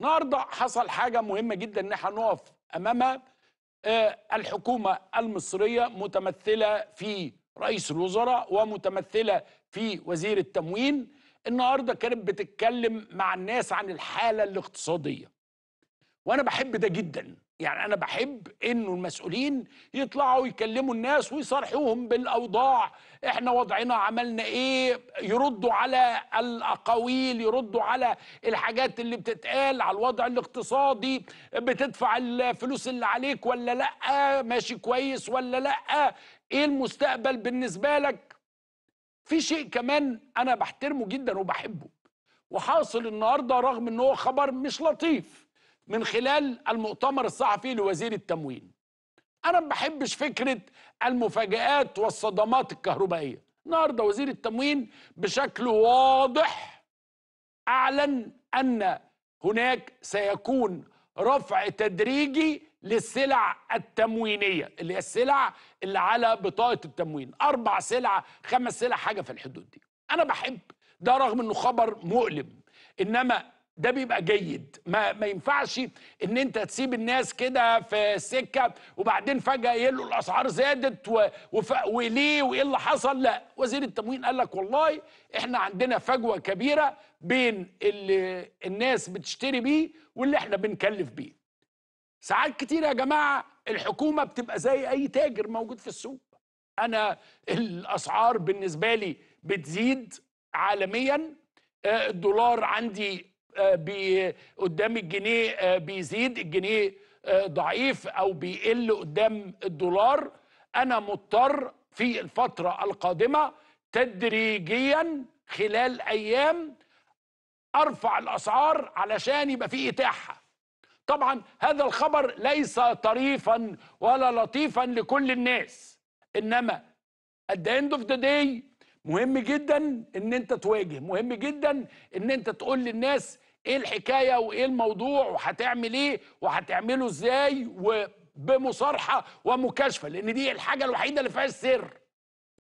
النهارده حصل حاجه مهمه جدا ان احنا نقف امام آه، الحكومه المصريه متمثله في رئيس الوزراء ومتمثله في وزير التموين النهارده كانت بتتكلم مع الناس عن الحاله الاقتصاديه وانا بحب ده جدا يعني انا بحب انه المسؤولين يطلعوا يكلموا الناس ويصارحوهم بالاوضاع احنا وضعنا عملنا ايه يردوا على الاقاويل يردوا على الحاجات اللي بتتقال على الوضع الاقتصادي بتدفع الفلوس اللي عليك ولا لا ماشي كويس ولا لا ايه المستقبل بالنسبه لك في شيء كمان انا بحترمه جدا وبحبه وحاصل النهارده رغم ان هو خبر مش لطيف من خلال المؤتمر الصحفي لوزير التموين انا ما بحبش فكره المفاجآت والصدمات الكهربائيه النهارده وزير التموين بشكل واضح اعلن ان هناك سيكون رفع تدريجي للسلع التموينيه اللي هي السلع اللي على بطاقه التموين اربع سلع خمس سلع حاجه في الحدود دي انا بحب ده رغم انه خبر مؤلم انما ده بيبقى جيد ما, ما ينفعش ان انت تسيب الناس كده في السكه وبعدين فجاه يقولوا الاسعار زادت و... وف... وليه وايه اللي حصل لا وزير التموين قال لك والله احنا عندنا فجوه كبيره بين اللي الناس بتشتري بيه واللي احنا بنكلف بيه ساعات كتير يا جماعه الحكومه بتبقى زي اي تاجر موجود في السوق انا الاسعار بالنسبه لي بتزيد عالميا آه، الدولار عندي قدام الجنيه آه، بيزيد الجنيه آه، ضعيف او بيقل قدام الدولار انا مضطر في الفتره القادمه تدريجيا خلال ايام ارفع الاسعار علشان يبقى في اتاحه طبعا هذا الخبر ليس طريفا ولا لطيفا لكل الناس انما at the end of the day مهم جدا ان انت تواجه مهم جدا ان انت تقول للناس ايه الحكايه وايه الموضوع وهتعمل ايه وهتعمله ازاي وبمصارحه ومكاشفه لان دي الحاجه الوحيده اللي فيها السر